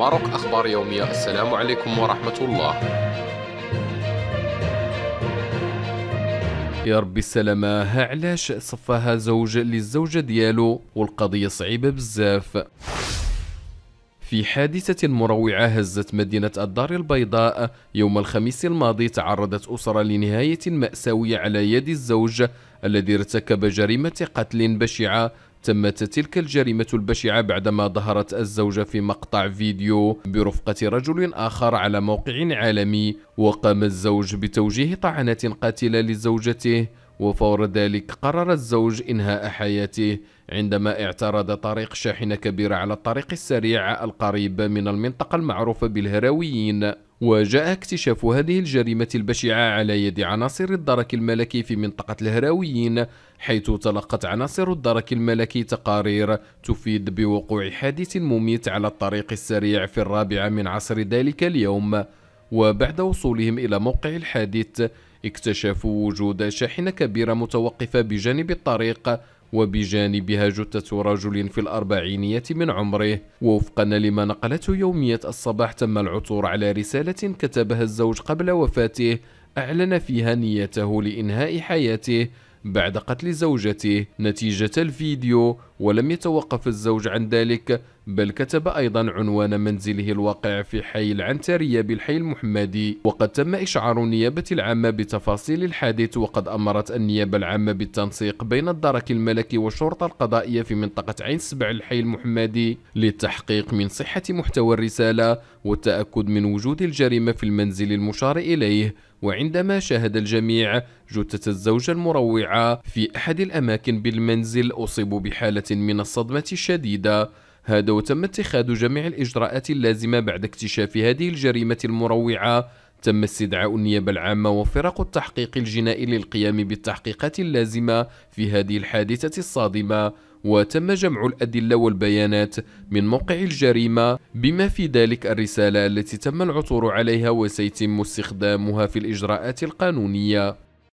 ماروك أخبار يومية السلام عليكم ورحمة الله يا ربي السلامة ها علاش صفاها زوج للزوجة ديالو والقضية صعيبة بزاف في حادثة مروعة هزت مدينة الدار البيضاء يوم الخميس الماضي تعرضت أسرة لنهاية مأساوية على يد الزوج الذي ارتكب جريمة قتل بشعة تمت تلك الجريمة البشعة بعدما ظهرت الزوجة في مقطع فيديو برفقة رجل آخر على موقع عالمي وقام الزوج بتوجيه طعنات قاتلة لزوجته وفور ذلك قرر الزوج إنهاء حياته عندما اعترض طريق شاحنة كبيرة على الطريق السريع القريب من المنطقة المعروفة بالهرويين وجاء اكتشاف هذه الجريمة البشعة على يد عناصر الدرك الملكي في منطقة الهراويين حيث تلقت عناصر الدرك الملكي تقارير تفيد بوقوع حادث مميت على الطريق السريع في الرابعة من عصر ذلك اليوم وبعد وصولهم إلى موقع الحادث اكتشفوا وجود شاحنة كبيرة متوقفة بجانب الطريق وبجانبها جثة رجل في الأربعينية من عمره ووفقا لما نقلته يومية الصباح تم العثور على رسالة كتبها الزوج قبل وفاته أعلن فيها نيته لإنهاء حياته بعد قتل زوجته نتيجة الفيديو ولم يتوقف الزوج عن ذلك بل كتب أيضا عنوان منزله الواقع في حي العنترية بالحي المحمدي وقد تم إشعار النيابة العامة بتفاصيل الحادث وقد أمرت النيابة العامة بالتنسيق بين الدرك الملكي والشرطة القضائية في منطقة عين سبع الحي المحمدي للتحقيق من صحة محتوى الرسالة والتأكد من وجود الجريمة في المنزل المشار إليه وعندما شاهد الجميع جثة الزوجة المروعة في أحد الأماكن بالمنزل أصيبوا بحالة من الصدمة الشديدة هذا وتم اتخاذ جميع الإجراءات اللازمة بعد اكتشاف هذه الجريمة المروعة تم استدعاء النيابة العامة وفرق التحقيق الجنائي للقيام بالتحقيقات اللازمة في هذه الحادثة الصادمة وتم جمع الأدلة والبيانات من موقع الجريمة بما في ذلك الرسالة التي تم العثور عليها وسيتم استخدامها في الإجراءات القانونية